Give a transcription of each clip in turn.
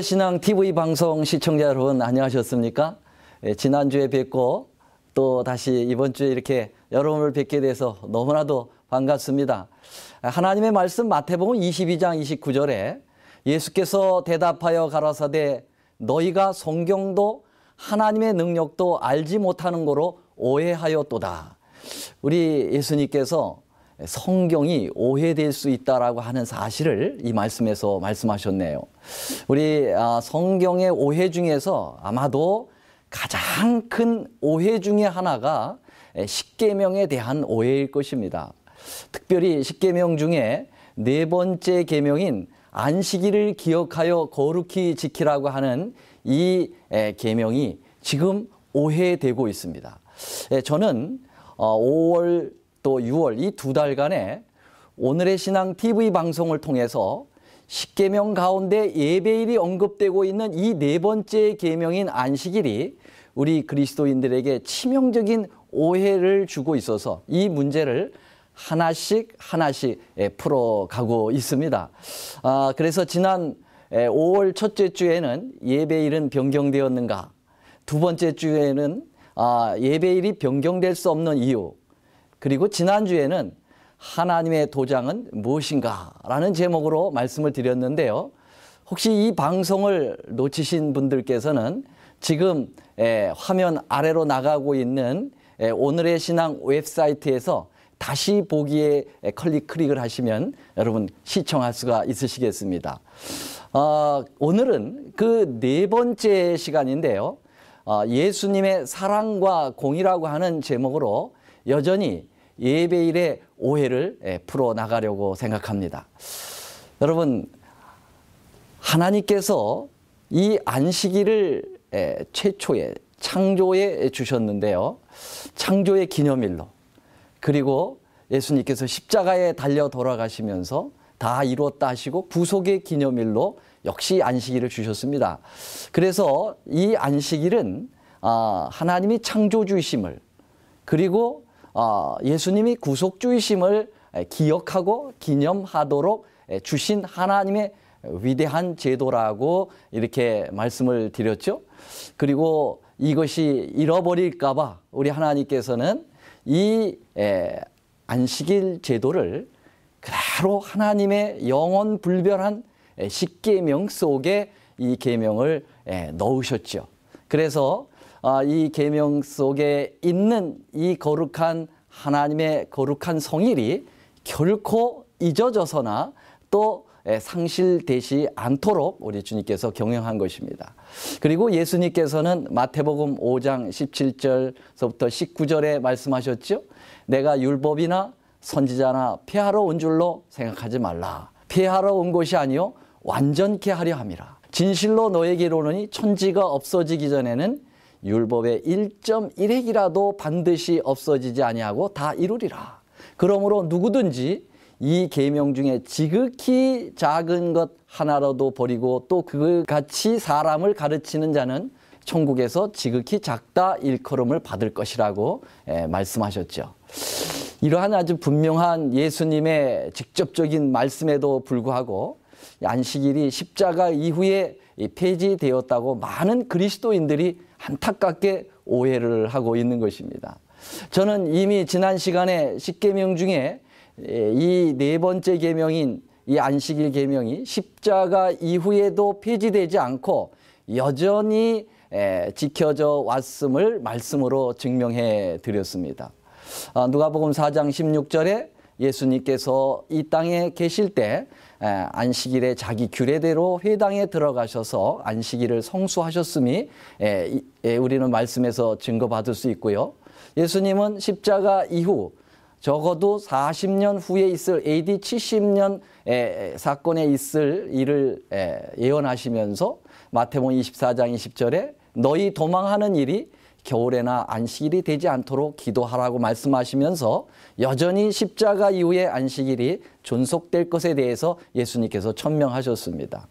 현대신앙 TV 방송 시청자 여러분 안녕하셨습니까? 예, 지난주에 뵙고 또 다시 이번 주에 이렇게 여러분을 뵙게 돼서 너무나도 반갑습니다. 하나님의 말씀 마태복음 22장 29절에 예수께서 대답하여 가라사대 너희가 성경도 하나님의 능력도 알지 못하는 거로 오해하였도다. 우리 예수님께서 성경이 오해될 수 있다라고 하는 사실을 이 말씀에서 말씀하셨네요. 우리 아, 성경의 오해 중에서 아마도 가장 큰 오해 중의 하나가 십계명에 대한 오해일 것입니다. 특별히 십계명 중에 네 번째 계명인 안식일을 기억하여 거룩히 지키라고 하는 이 계명이 지금 오해되고 있습니다. 저는 5월 어, 또 6월 이 두 달간에 오늘의 신앙 TV 방송을 통해서 1 0계명 가운데 예배일이 언급되고 있는 이 네 번째 계명인 안식일이 우리 그리스도인들에게 치명적인 오해를 주고 있어서 이 문제를 하나씩 하나씩 예, 풀어가고 있습니다. 아, 그래서 지난 5월 예, 첫째 주에는 예배일은 변경되었는가? 두 번째 주에는 아, 예배일이 변경될 수 없는 이유. 그리고 지난주에는 하나님의 도장은 무엇인가 라는 제목으로 말씀을 드렸는데요. 혹시 이 방송을 놓치신 분들께서는 지금 예, 화면 아래로 나가고 있는 예, 오늘의 신앙 웹사이트에서 다시 보기에 예, 클릭 클릭을 하시면 여러분 시청할 수가 있으시겠습니다. 어, 오늘은 그 네 번째 시간인데요. 어, 예수님의 사랑과 공이라고 하는 제목으로 여전히 예배일의 오해를 예, 풀어나가려고 생각합니다. 여러분, 하나님께서 이 안식일을 예, 최초에 창조에 주셨는데요. 창조의 기념일로 그리고 예수님께서 십자가에 달려 돌아가시면서 다 이뤘다 하시고 부속의 기념일로 역시 안식일을 주셨습니다. 그래서 이 안식일은 아, 하나님이 창조주이심을 그리고 어, 예수님이 구속주의심을 기억하고 기념하도록 주신 하나님의 위대한 제도라고 이렇게 말씀을 드렸죠. 그리고 이것이 잃어버릴까봐 우리 하나님께서는 이 안식일 제도를 그대로 하나님의 영원 불변한 십계명 속에 이 계명을 넣으셨죠. 그래서 아, 이 계명 속에 있는 이 거룩한 하나님의 거룩한 성일이 결코 잊어져서나 또 예, 상실되지 않도록 우리 주님께서 경영한 것입니다. 그리고 예수님께서는 마태복음 5장 17절서부터 19절에 말씀하셨죠. 내가 율법이나 선지자나 피하러 온 줄로 생각하지 말라. 피하러 온 것이 아니요 완전케 하려 함이라. 진실로 너에게로 오 천지가 없어지기 전에는 율법의 1.1핵이라도 반드시 없어지지 아니하고 다 이루리라. 그러므로 누구든지 이 계명 중에 지극히 작은 것 하나라도 버리고 또 그걸 같이 사람을 가르치는 자는 천국에서 지극히 작다 일컬음을 받을 것이라고 예, 말씀하셨죠. 이러한 아주 분명한 예수님의 직접적인 말씀에도 불구하고 안식일이 십자가 이후에 폐지되었다고 많은 그리스도인들이 안타깝게 오해를 하고 있는 것입니다. 저는 이미 지난 시간에 십계명 중에 예, 이네 번째 계명인 이 안식일 계명이 십자가 이후에도 폐지되지 않고 여전히 예, 지켜져 왔음을 말씀으로 증명해 드렸습니다. 아, 누가복음 4장 16절에 예수님께서 이 땅에 계실 때 예, 안식일에 자기 규례대로 회당에 들어가셔서 안식일을 성수하셨음이 예, 예, 우리는 말씀에서 증거받을 수 있고요. 예수님은 십자가 이후 적어도 40년 후에 있을 AD 70년 사건에 있을 일을 예언하시면서 마태복음 24장 20절에 너희 도망하는 일이 겨울에나 안식일이 되지 않도록 기도하라고 말씀하시면서 여전히 십자가 이후의 안식일이 존속될 것에 대해서 예수님께서 천명하셨습니다.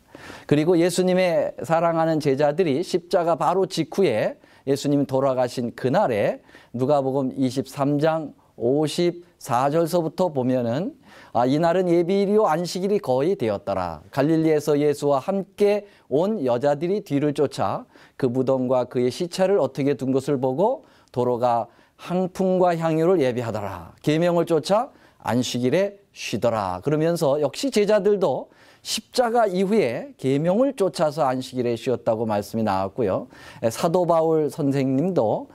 그리고 예수님의 사랑하는 제자들이 십자가 바로 직후에 예수님 돌아가신 그날에 누가복음 23장 50 4절서부터 보면은 아, 이날은 예비일이요 안식일이 거의 되었더라. 갈릴리에서 예수와 함께 온 여자들이 뒤를 쫓아 그 무덤과 그의 시체를 어떻게 둔 것을 보고 도로가 항풍과 향유를 예비하더라. 계명을 쫓아 안식일에 쉬더라. 그러면서 역시 제자들도 십자가 이후에 계명을 쫓아서 안식일에 쉬었다고 말씀이 나왔고요. 사도 바울 선생님도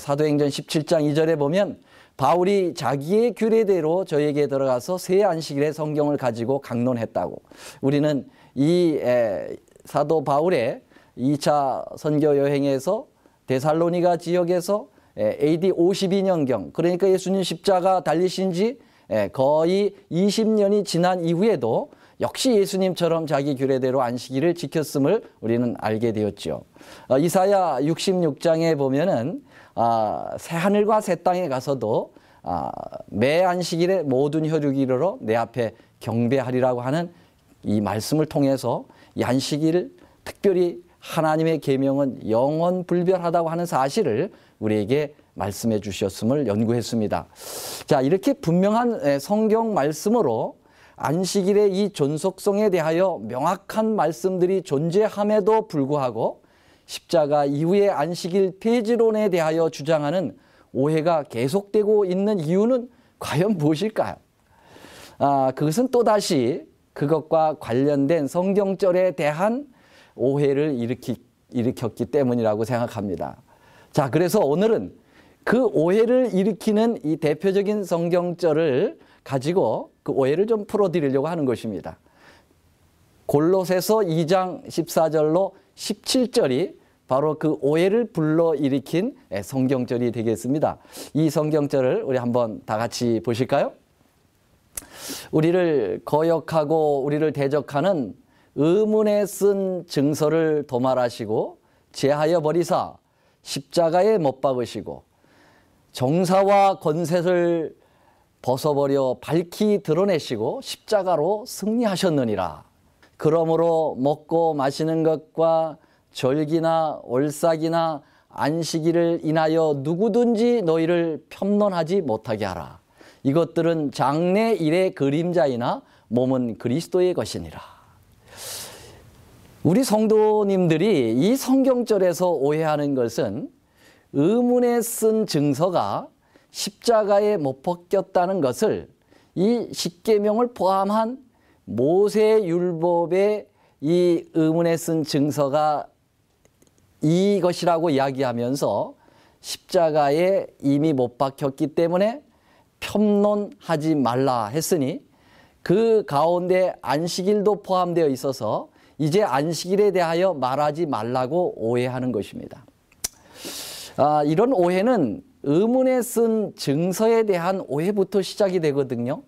사도행전 17장 2절에 보면 바울이 자기의 규례대로 저에게 들어가서 새안식일의 성경을 가지고 강론했다고. 우리는 이 에, 사도 바울의 2차 선교 여행에서 데살로니가 지역에서 에, AD 52년경 그러니까 예수님 십자가 달리신 지 에, 거의 20년이 지난 이후에도 역시 예수님처럼 자기 규례대로 안식일을 지켰음을 우리는 알게 되었지 어, 이사야 66장에 보면은 아, 새 하늘과 새 땅에 가서도 아, 매 안식일에 모든 혈육이 이르러 내 앞에 경배하리라고 하는 이 말씀을 통해서 이 안식일 특별히 하나님의 계명은 영원 불변하다고 하는 사실을 우리에게 말씀해 주셨음을 연구했습니다. 자, 이렇게 분명한 성경 말씀으로 안식일의 이 존속성에 대하여 명확한 말씀들이 존재함에도 불구하고 십자가 이후의 안식일 폐지론에 대하여 주장하는 오해가 계속되고 있는 이유는 과연 무엇일까요? 아, 그것은 또다시 그것과 관련된 성경절에 대한 오해를 일으키, 일으켰기 때문이라고 생각합니다. 자, 그래서 오늘은 그 오해를 일으키는 이 대표적인 성경절을 가지고 그 오해를 좀 풀어드리려고 하는 것입니다. 골로새서 2장 14절로 17절이 바로 그 오해를 불러일으킨 예, 성경절이 되겠습니다. 이 성경절을 우리 한번 다 같이 보실까요? 우리를 거역하고 우리를 대적하는 의문에 쓴 증서를 도말하시고 제하여 버리사 십자가에 못 박으시고 정사와 권세를 벗어버려 밝히 드러내시고 십자가로 승리하셨느니라. 그러므로 먹고 마시는 것과 절기나 월삭이나 안식일을 인하여 누구든지 너희를 편론하지 못하게 하라. 이것들은 장래 일의 그림자이나 몸은 그리스도의 것이니라. 우리 성도님들이 이 성경절에서 오해하는 것은 의문에 쓴 증서가 십자가에 못 벗겼다는 것을 이 십계명을 포함한 모세 율법의 이 의문에 쓴 증서가 이것이라고 이야기하면서 십자가에 이미 못 박혔기 때문에 편론하지 말라 했으니 그 가운데 안식일도 포함되어 있어서 이제 안식일에 대하여 말하지 말라고 오해하는 것입니다. 아, 이런 오해는 의문에 쓴 증서에 대한 오해부터 시작이 되거든요.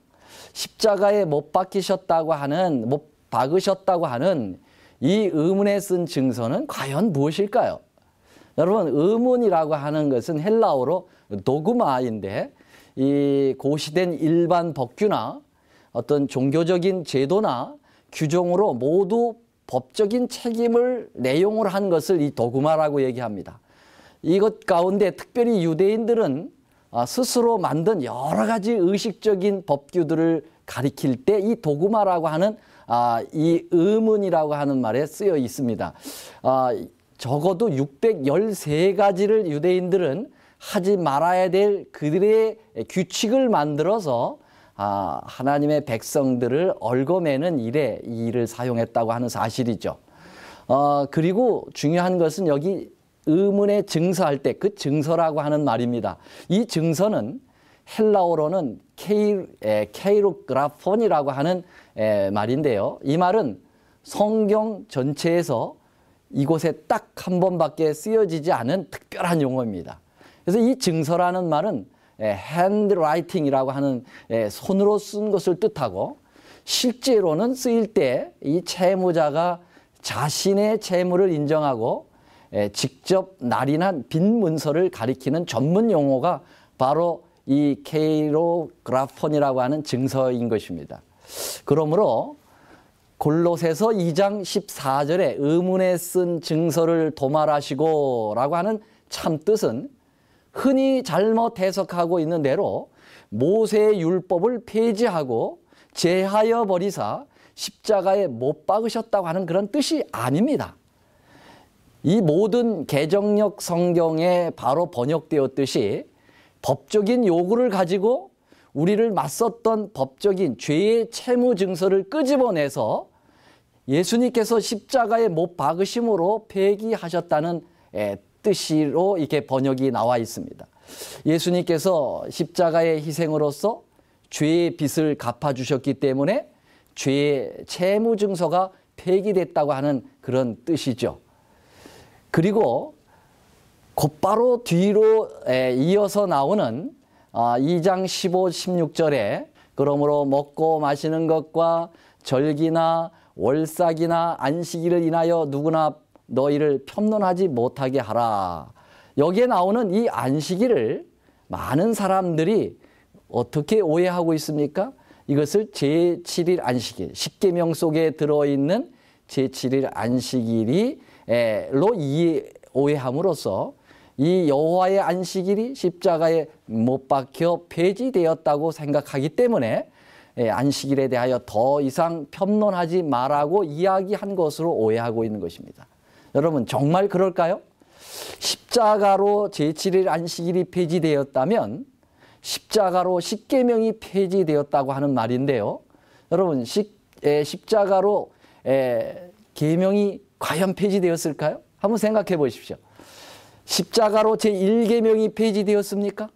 십자가에 못 박히셨다고 하는 못 박으셨다고 하는 이 의문에 쓴 증서는 과연 무엇일까요? 여러분 의문이라고 하는 것은 헬라어로 도그마인데 이 고시된 일반 법규나 어떤 종교적인 제도나 규정으로 모두 법적인 책임을 내용으한 것을 이 도구마라고 얘기합니다. 이것 가운데 특별히 유대인들은 아, 스스로 만든 여러 가지 의식적인 법규들을 가리킬 때 이 도구마라고 하는 아, 이 의문이라고 하는 말에 쓰여 있습니다. 아, 적어도 613가지를 유대인들은 하지 말아야 될 그들의 규칙을 만들어서 아, 하나님의 백성들을 얽어매는 일에 이 일을 사용했다고 하는 사실이죠. 어, 그리고 중요한 것은 여기 의문의 증서할 때 그 증서라고 하는 말입니다. 이 증서는 헬라어로는 케이, 에, 로그라폰이라고 하는 에, 말인데요. 이 말은 성경 전체에서 이곳에 딱 한 번밖에 쓰여지지 않은 특별한 용어입니다. 그래서 이 증서라는 말은 핸드라이팅이라고 하는 에, 손으로 쓴 것을 뜻하고 실제로는 쓰일 때 이 채무자가 자신의 채무를 인정하고 직접 날인한 빈 문서를 가리키는 전문 용어가 바로 이 케이로그라폰이라고 하는 증서인 것입니다. 그러므로 골로새서 2장 14절에 의문에 쓴 증서를 도말하시고라고 하는 참 뜻은 흔히 잘못 해석하고 있는 대로 모세의 율법을 폐지하고 제하여 버리사 십자가에 못 박으셨다고 하는 그런 뜻이 아닙니다. 이 모든 개정력 성경에 바로 번역되었듯이 법적인 요구를 가지고 우리를 맞섰던 법적인 죄의 채무 증서를 끄집어내서 예수님께서 십자가에 못 박으심으로 폐기하셨다는 예, 뜻으로 이렇게 번역이 나와 있습니다. 예수님께서 십자가의 희생으로서 죄의 빚을 갚아주셨기 때문에 죄의 채무 증서가 폐기됐다고 하는 그런 뜻이죠. 그리고 곧바로 뒤로 이어서 나오는 2장 15, 16절에 그러므로 먹고 마시는 것과 절기나 월삭이나 안식일을 인하여 누구나 너희를 편론하지 못하게 하라. 여기에 나오는 이 안식일을 많은 사람들이 어떻게 오해하고 있습니까? 이것을 제7일 안식일, 십계명 속에 들어있는 제7일 안식일이로 이해, 오해함으로써 이 여호와의 안식일이 십자가에 못 박혀 폐지되었다고 생각하기 때문에 예, 안식일에 대하여 더 이상 편론하지 말라고 이야기한 것으로 오해하고 있는 것입니다. 여러분 정말 그럴까요? 십자가로 제7일 안식일이 폐지되었다면 십자가로 십계명이 폐지되었다고 하는 말인데요. 여러분 십, 에, 예, 십자가로 예, 계명이 과연 폐지되었을까요? 한번 생각해 보십시오. 십자가로 제1계명이 폐지되었습니까?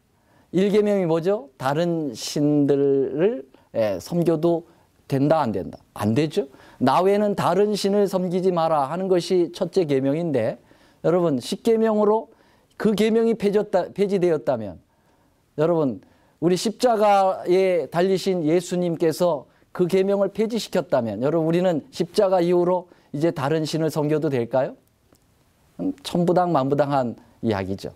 1계명이 뭐죠? 다른 신들을 예, 섬겨도 된다 안 된다? 안 되죠. 나 외에는 다른 신을 섬기지 마라 하는 것이 첫째 계명인데 여러분 1계명으로그 계명이 폐졌다, 폐지되었다면 여러분 우리 십자가에 달리신 예수님께서 그 계명을 폐지시켰다면 여러분 우리는 십자가 이후로 이제 다른 신을 섬겨도 될까요? 천부당 만부당한 이야기죠.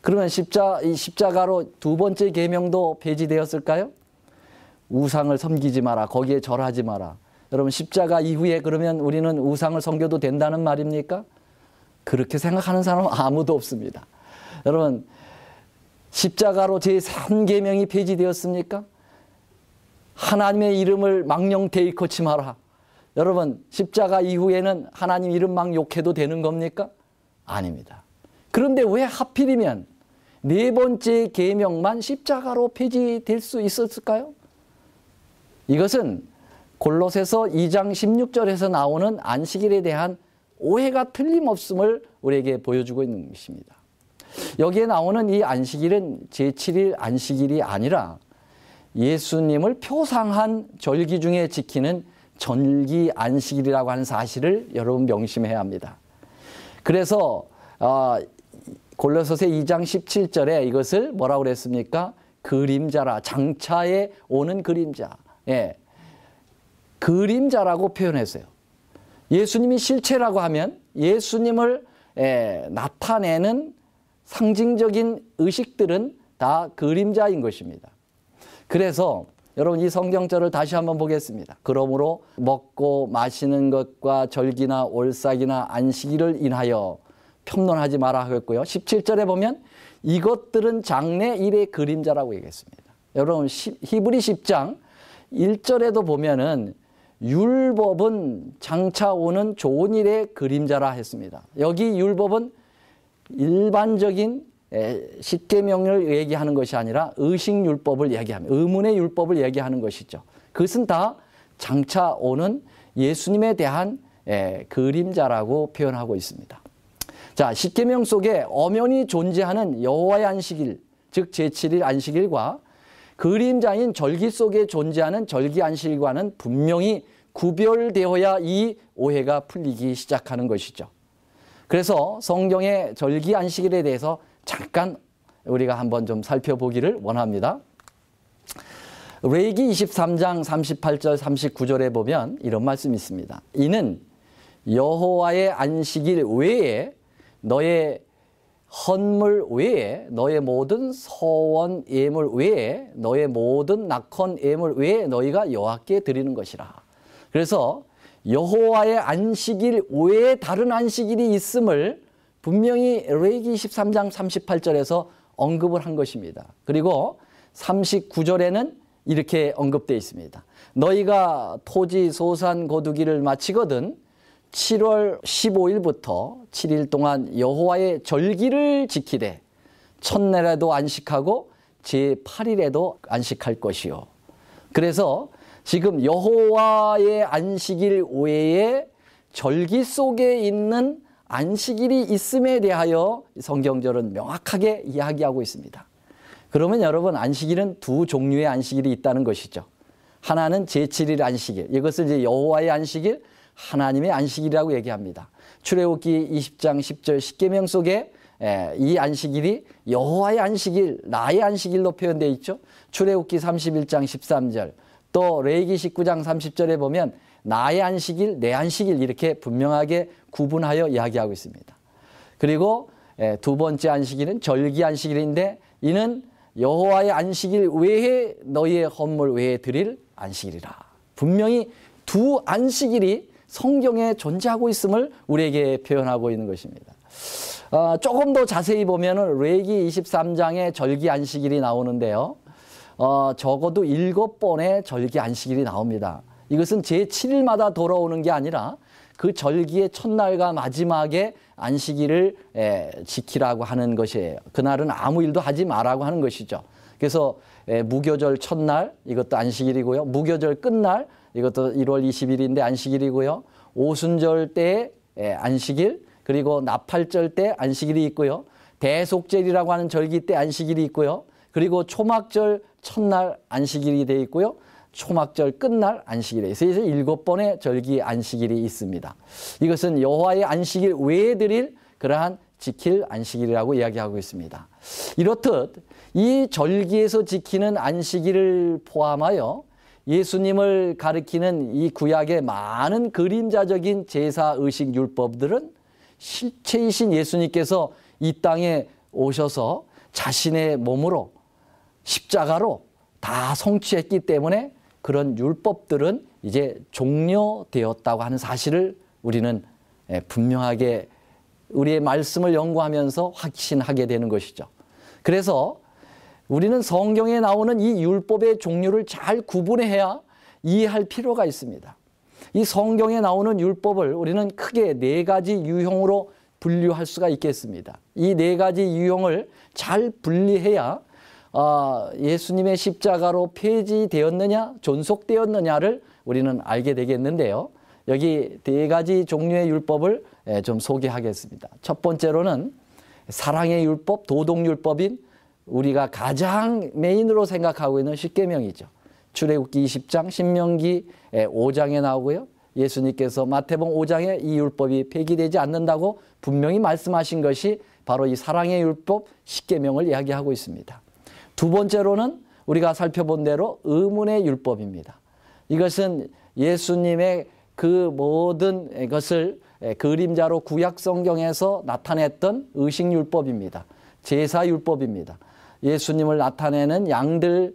그러면 십자 이 십자가로 두 번째 계명도 폐지되었을까요? 우상을 섬기지 마라. 거기에 절하지 마라. 여러분 십자가 이후에 그러면 우리는 우상을 섬겨도 된다는 말입니까? 그렇게 생각하는 사람 아무도 없습니다. 여러분 십자가로 제3계명이 폐지되었습니까? 하나님의 이름을 망령 데이커치 마라. 여러분 십자가 이후에는 하나님 이름 막 욕해도 되는 겁니까? 아닙니다. 그런데 왜 하필이면 네 번째 계명만 십자가로 폐지될 수 있었을까요? 이것은 골로새서 2장 16절에서 나오는 안식일에 대한 오해가 틀림없음을 우리에게 보여주고 있는 것입니다. 여기에 나오는 이 안식일은 제7일 안식일이 아니라 예수님을 표상한 절기 중에 지키는 전기 안식일이라고 하는 사실을 여러분 명심해야 합니다. 그래서 어, 아, 골로서서 2장 17절에 이것을 뭐라고 그랬습니까? 그림자라 장차에 오는 그림자. 예. 그림자라고 표현했어요. 예수님이 실체라고 하면 예수님을 예, 나타내는 상징적인 의식들은 다 그림자인 것입니다. 그래서 여러분 이 성경절을 다시 한번 보겠습니다. 그러므로 먹고 마시는 것과 절기나 올삭이나 안식일을 인하여 평론하지 마라 하겠고요. 17절에 보면 이것들은 장래 일의 그림자라고 얘기했습니다. 여러분 히브리 10장 1절에도 보면은 율법은 장차 오는 좋은 일의 그림자라 했습니다. 여기 율법은 일반적인 예, 십계명을 얘기하는 것이 아니라 의식율법을 얘기합니다. 의문의 율법을 얘기하는 것이죠. 그것은 다 장차 오는 예수님에 대한 예, 그림자라고 표현하고 있습니다. 자, 십계명 속에 엄연히 존재하는 여호와의 안식일, 즉 제7일 안식일과 그림자인 절기 속에 존재하는 절기 안식일과는 분명히 구별되어야 이 오해가 풀리기 시작하는 것이죠. 그래서 성경의 절기 안식일에 대해서 잠깐 우리가 한번 좀 살펴보기를 원합니다. 레이기 23장 38절 39절에 보면 이런 말씀이 있습니다. 이는 여호와의 안식일 외에 너의 헌물 외에 너의 모든 서원 예물 외에 너의 모든 낙헌 예물 외에 너희가 여호와께 드리는 것이라. 그래서 여호와의 안식일 외에 다른 안식일이 있음을 분명히 레이기 13장 38절에서 언급을 한 것입니다. 그리고 39절에는 이렇게 언급되어 있습니다. 너희가 토지 소산 거두기를 마치거든 7월 15일부터 7일 동안 여호와의 절기를 지키되 첫날에도 안식하고 제8일에도 안식할 것이요. 그래서 지금 여호와의 안식일 외에 절기 속에 있는 안식일이 있음에 대하여 성경절은 명확하게 이야기하고 있습니다. 그러면 여러분 안식일은 두 종류의 안식일이 있다는 것이죠. 하나는 제7일 안식일. 이것을 이제 여호와의 안식일, 하나님의 안식일이라고 얘기합니다. 출애굽기 20장 10절 십계명 속에 예, 이 안식일이 여호와의 안식일, 나의 안식일로 표현되어 있죠. 출애굽기 31장 13절, 또 레이기 19장 30절에 보면 나의 안식일, 내 안식일 이렇게 분명하게 구분하여 이야기하고 있습니다. 그리고 예, 두 번째 안식일은 절기 안식일인데 이는 여호와의 안식일 외에 너희의 헌물 외에 드릴 안식일이라. 분명히 두 안식일이 성경에 존재하고 있음을 우리에게 표현하고 있는 것입니다. 어, 조금 더 자세히 보면 레기 23장의 절기 안식일이 나오는데요. 어, 적어도 일곱 번의 절기 안식일이 나옵니다. 이것은 제7일마다 돌아오는 게 아니라 그 절기의 첫날과 마지막에 안식일을 에, 지키라고 하는 것이에요. 그날은 아무 일도 하지 마라고 하는 것이죠. 그래서 에, 무교절 첫날 이것도 안식일이고요. 무교절 끝날 이것도 1월 20일인데 안식일이고요. 오순절 때 에, 안식일 그리고 나팔절 때 안식일이 있고요. 대속절이라고 하는 절기 때 안식일이 있고요. 그리고 초막절 첫날 안식일이 돼 있고요. 초막절 끝날 안식일에 있어서 일곱 번의 절기 안식일이 있습니다. 이것은 여호와의 안식일 외에 드릴 그러한 지킬 안식일이라고 이야기하고 있습니다. 이렇듯 이 절기에서 지키는 안식일을 포함하여 예수님을 가리키는 이 구약의 많은 그림자적인 제사 의식 율법들은 실체이신 예수님께서 이 땅에 오셔서 자신의 몸으로 십자가로 다 성취했기 때문에 그런 율법들은 이제 종료되었다고 하는 사실을 우리는 예, 분명하게 우리의 말씀을 연구하면서 확신하게 되는 것이죠. 그래서 우리는 성경에 나오는 이 율법의 종류를 잘 구분해야 이해할 필요가 있습니다. 이 성경에 나오는 율법을 우리는 크게 네 가지 유형으로 분류할 수가 있겠습니다. 이 네 가지 유형을 잘 분리해야 어, 예수님의 십자가로 폐지되었느냐 존속되었느냐를 우리는 알게 되겠는데요. 여기 네 가지 종류의 율법을 예, 좀 소개하겠습니다. 첫 번째로는 사랑의 율법, 도덕율법인 우리가 가장 메인으로 생각하고 있는 십계명이죠. 출애굽기 20장, 신명기 5장에 예, 나오고요. 예수님께서 마태복 5장에 이 율법이 폐기되지 않는다고 분명히 말씀하신 것이 바로 이 사랑의 율법 십계명을 이야기하고 있습니다. 두 번째로는 우리가 살펴본 대로 의문의 율법입니다. 이것은 예수님의 그 모든 것을 그림자로 구약 성경에서 나타냈던 의식 율법입니다. 제사 율법입니다. 예수님을 나타내는 양들,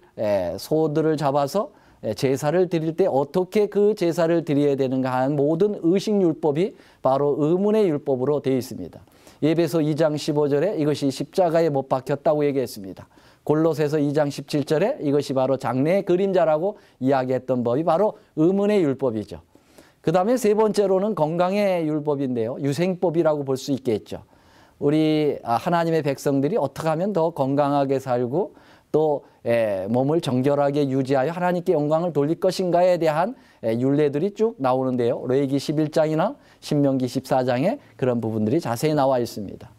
소들을 잡아서 제사를 드릴 때 어떻게 그 제사를 드려야 되는가 하는 모든 의식 율법이 바로 의문의 율법으로 되어 있습니다. 예배소 2장 15절에 이것이 십자가에 못 박혔다고 얘기했습니다. 골로새서 2장 17절에 이것이 바로 장래의 그림자라고 이야기했던 법이 바로 의문의 율법이죠. 그 다음에 세 번째로는 건강의 율법인데요. 유생법이라고 볼 수 있겠죠. 우리 아, 하나님의 백성들이 어떻게 하면 더 건강하게 살고 또 몸을 정결하게 유지하여 하나님께 영광을 돌릴 것인가에 대한 윤례들이 쭉 나오는데요. 레이기 11장이나 신명기 14장에 그런 부분들이 자세히 나와 있습니다.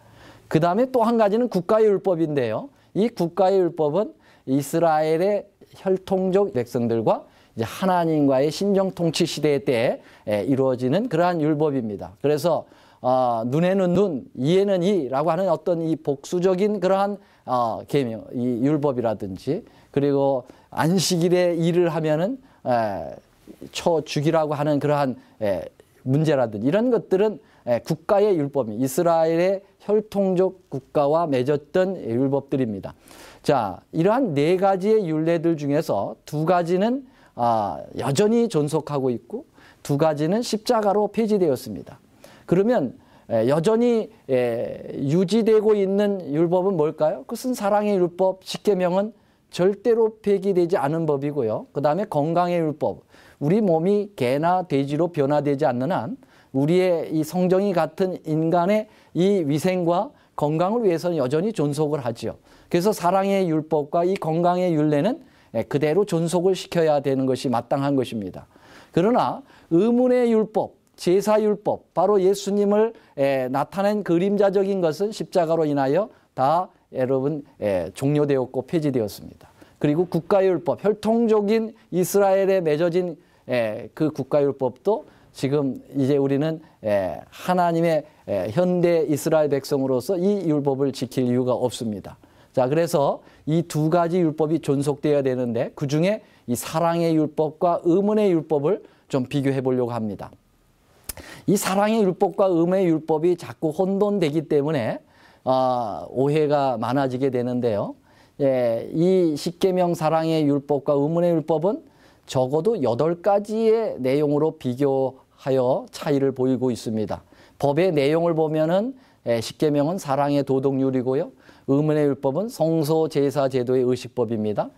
그 다음에 또 한 가지는 국가의 율법인데요. 이 국가의 율법은 이스라엘의 혈통적 백성들과 이제 하나님과의 신정 통치 시대 때에 이루어지는 그러한 율법입니다. 그래서 어, 눈에는 눈, 이에는 이라고 하는 어떤 이 복수적인 그러한 어, 개명, 이 율법이라든지 그리고 안식일에 일을 하면은 에, 쳐 죽이라고 하는 그러한 에, 문제라든지 이런 것들은 예, 국가의 율법이 이스라엘의 혈통적 국가와 맺었던 율법들입니다. 자, 이러한 네 가지의 율례들 중에서 두 가지는 아, 여전히 존속하고 있고 두 가지는 십자가로 폐지되었습니다. 그러면 예, 여전히 예, 유지되고 있는 율법은 뭘까요? 그것은 사랑의 율법, 십계명은 절대로 폐기되지 않은 법이고요. 그 다음에 건강의 율법, 우리 몸이 개나 돼지로 변화되지 않는 한 우리의 이 성정이 같은 인간의 이 위생과 건강을 위해서는 여전히 존속을 하지요. 그래서 사랑의 율법과 이 건강의 율례는 예, 그대로 존속을 시켜야 되는 것이 마땅한 것입니다. 그러나 의문의 율법, 제사율법, 바로 예수님을 예, 나타낸 그림자적인 것은 십자가로 인하여 다 여러분 예, 종료되었고 폐지되었습니다. 그리고 국가율법, 혈통적인 이스라엘에 맺어진 그 국가율법도 지금 이제 우리는 예, 하나님의 예, 현대 이스라엘 백성으로서 이 율법을 지킬 이유가 없습니다. 자, 그래서 이 두 가지 율법이 존속되어야 되는데 그 중에 이 사랑의 율법과 의문의 율법을 좀 비교해 보려고 합니다. 이 사랑의 율법과 음의 율법이 자꾸 혼돈되기 때문에 아, 오해가 많아지게 되는데요. 예, 이 십계명 사랑의 율법과 의문의 율법은 적어도 여덟 가지의 내용으로 비교 하여 차이를 보이고 있습니다. 법의 내용을 보면은 예, 십계명은 사랑의 도덕률이고요. 의문의 율법은 성소 제사 제도의 의식법입니다.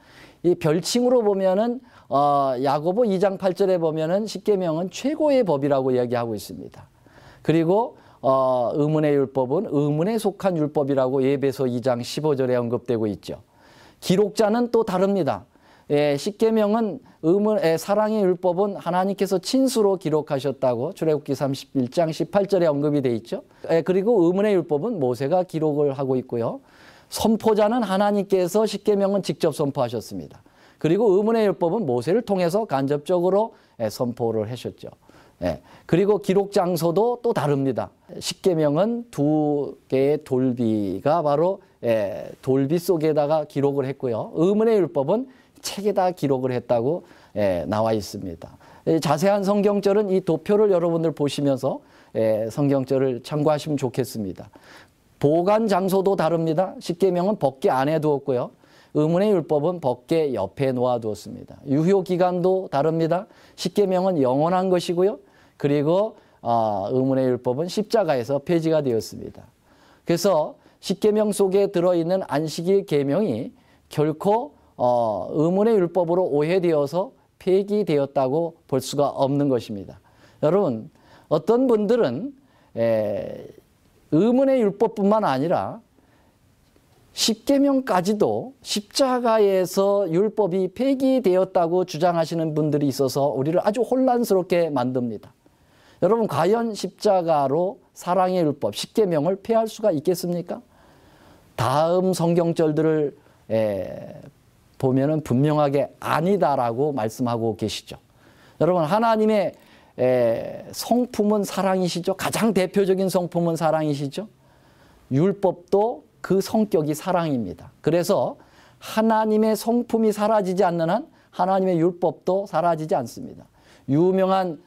이 별칭으로 보면은 어 야고보 2장 8절에 보면은 십계명은 최고의 법이라고 이야기하고 있습니다. 그리고 어 의문의 율법은 의문에 속한 율법이라고 예배소 2장 15절에 언급되고 있죠. 기록자는 또 다릅니다. 예, 십계명은 의문의 사랑의 율법은 하나님께서 친수로 기록하셨다고 출애굽기 31장 18절에 언급이 돼 있죠. 예, 그리고 의문의 율법은 모세가 기록을 하고 있고요. 선포자는 하나님께서 십계명은 직접 선포하셨습니다. 그리고 의문의 율법은 모세를 통해서 간접적으로 예, 선포를 하셨죠. 예, 그리고 기록 장소도 또 다릅니다. 십계명은 두 개의 돌비가 바로 돌비 속에다가 기록을 했고요. 의문의 율법은 책에다 기록을 했다고 예, 나와 있습니다. 자세한 성경절은 이 도표를 여러분들 보시면서 예, 성경절을 참고하시면 좋겠습니다. 보관 장소도 다릅니다. 십계명은 벗개 안에 두었고요. 의문의 율법은 벗개 옆에 놓아 두었습니다. 유효 기간도 다릅니다. 십계명은 영원한 것이고요. 그리고 어, 의문의 율법은 십자가에서 폐지가 되었습니다. 그래서 십계명 속에 들어 있는 안식일 계명이 결코 어, 의문의 율법으로 오해되어서 폐기되었다고 볼 수가 없는 것입니다. 여러분, 어떤 분들은 에, 의문의 율법뿐만 아니라 십계명까지도 십자가에서 율법이 폐기되었다고 주장하시는 분들이 있어서 우리를 아주 혼란스럽게 만듭니다. 여러분 과연 십자가로 사랑의 율법 십계명을 폐할 수가 있겠습니까? 다음 성경절들을 보면은 분명하게 아니다라고 말씀하고 계시죠. 여러분 하나님의 성품은 사랑이시죠. 가장 대표적인 성품은 사랑이시죠. 율법도 그 성격이 사랑입니다. 그래서 하나님의 성품이 사라지지 않는 한 하나님의 율법도 사라지지 않습니다. 유명한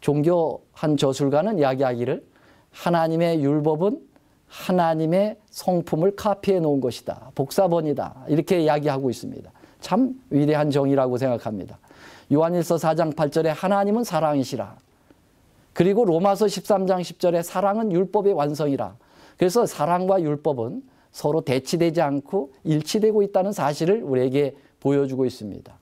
종교 한 저술가는 이야기하기를 하나님의 율법은 하나님의 성품을 카피해 놓은 것이다. 복사본이다. 이렇게 이야기하고 있습니다. 참 위대한 정의라고 생각합니다. 요한일서 4장 8절에 하나님은 사랑이시라. 그리고 로마서 13장 10절에 사랑은 율법의 완성이라. 그래서 사랑과 율법은 서로 대치되지 않고 일치되고 있다는 사실을 우리에게 보여주고 있습니다.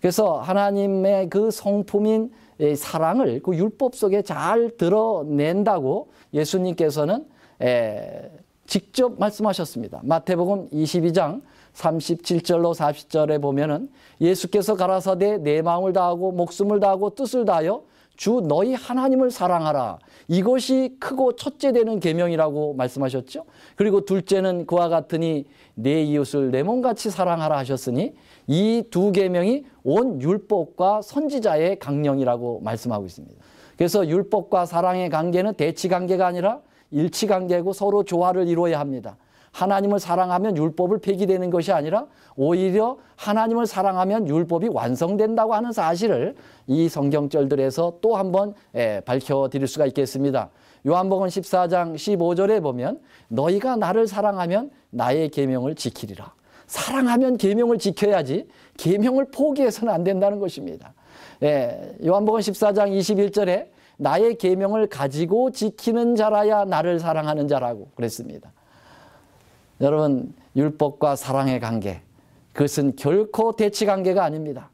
그래서 하나님의 그 성품인 사랑을 그 율법 속에 잘 드러낸다고 예수님께서는 예, 직접 말씀하셨습니다. 마태복음 22장 37절로 40절에 보면은 예수께서 가라사대 내 마음을 다하고 목숨을 다하고 뜻을 다하여 주 너희 하나님을 사랑하라. 이것이 크고 첫째 되는 계명이라고 말씀하셨죠. 그리고 둘째는 그와 같으니 내 이웃을 내 몸같이 사랑하라 하셨으니 이 두 계명이 온 율법과 선지자의 강령이라고 말씀하고 있습니다. 그래서 율법과 사랑의 관계는 대치 관계가 아니라 일치관계고 서로 조화를 이루어야 합니다. 하나님을 사랑하면 율법을 폐기되는 것이 아니라 오히려 하나님을 사랑하면 율법이 완성된다고 하는 사실을 이 성경절들에서 또 한번 예, 밝혀드릴 수가 있겠습니다. 요한복음 14장 15절에 보면 너희가 나를 사랑하면 나의 계명을 지키리라. 사랑하면 계명을 지켜야지 계명을 포기해서는 안 된다는 것입니다. 예, 요한복음 14장 21절에 나의 계명을 가지고 지키는 자라야 나를 사랑하는 자라고 그랬습니다. 여러분 율법과 사랑의 관계 그것은 결코 대치 관계가 아닙니다.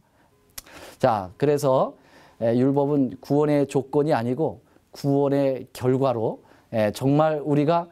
자, 그래서 율법은 구원의 조건이 아니고 구원의 결과로 정말 우리가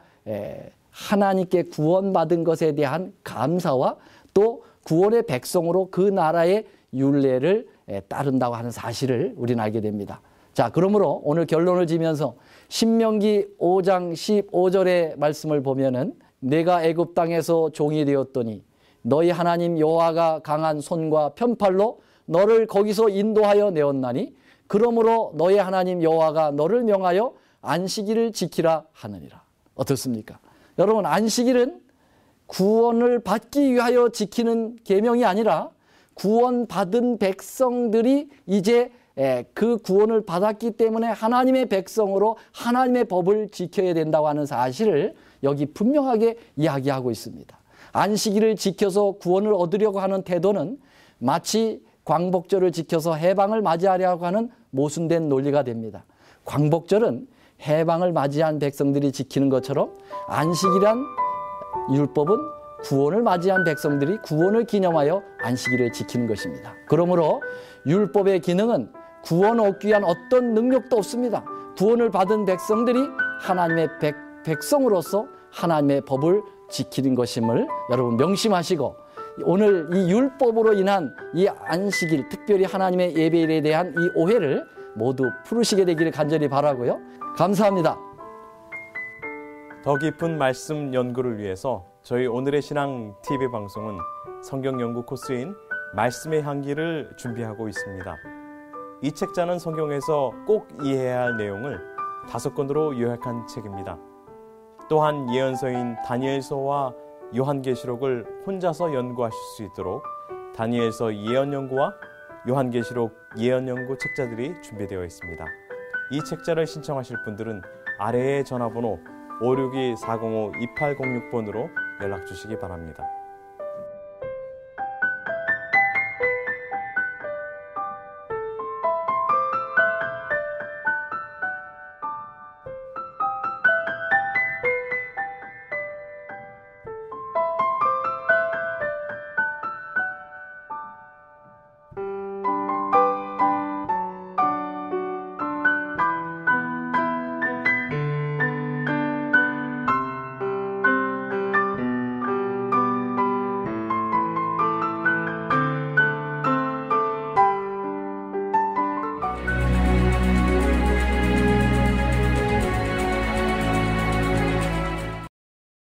하나님께 구원받은 것에 대한 감사와 또 구원의 백성으로 그 나라의 윤례를 따른다고 하는 사실을 우리는 알게 됩니다. 자, 그러므로 오늘 결론을 지면서 신명기 5장 15절의 말씀을 보면은 내가 애굽 땅에서 종이 되었더니 너희 하나님 여호와가 강한 손과 편팔로 너를 거기서 인도하여 내었나니 그러므로 너희 하나님 여호와가 너를 명하여 안식일을 지키라 하느니라. 어떻습니까? 여러분 안식일은 구원을 받기 위하여 지키는 계명이 아니라 구원받은 백성들이 이제 예, 그 구원을 받았기 때문에 하나님의 백성으로 하나님의 법을 지켜야 된다고 하는 사실을 여기 분명하게 이야기하고 있습니다. 안식일을 지켜서 구원을 얻으려고 하는 태도는 마치 광복절을 지켜서 해방을 맞이하려고 하는 모순된 논리가 됩니다. 광복절은 해방을 맞이한 백성들이 지키는 것처럼 안식이란 율법은 구원을 맞이한 백성들이 구원을 기념하여 안식일을 지키는 것입니다. 그러므로 율법의 기능은 구원 얻기 위한 어떤 능력도 없습니다. 구원을 받은 백성들이 하나님의 백, 백성으로서 하나님의 법을 지키는 것임을 여러분 명심하시고 오늘 이 율법으로 인한 이 안식일 특별히 하나님의 예배일에 대한 이 오해를 모두 풀으시게 되기를 간절히 바라고요. 감사합니다. 더 깊은 말씀 연구를 위해서 저희 오늘의 신앙 TV 방송은 성경 연구 코스인 말씀의 향기를 준비하고 있습니다. 이 책자는 성경에서 꼭 이해해야 할 내용을 다섯 권으로 요약한 책입니다. 또한 예언서인 다니엘서와 요한계시록을 혼자서 연구하실 수 있도록 다니엘서 예언연구와 요한계시록 예언연구 책자들이 준비되어 있습니다. 이 책자를 신청하실 분들은 아래의 전화번호 562-405-2806번으로 연락 주시기 바랍니다.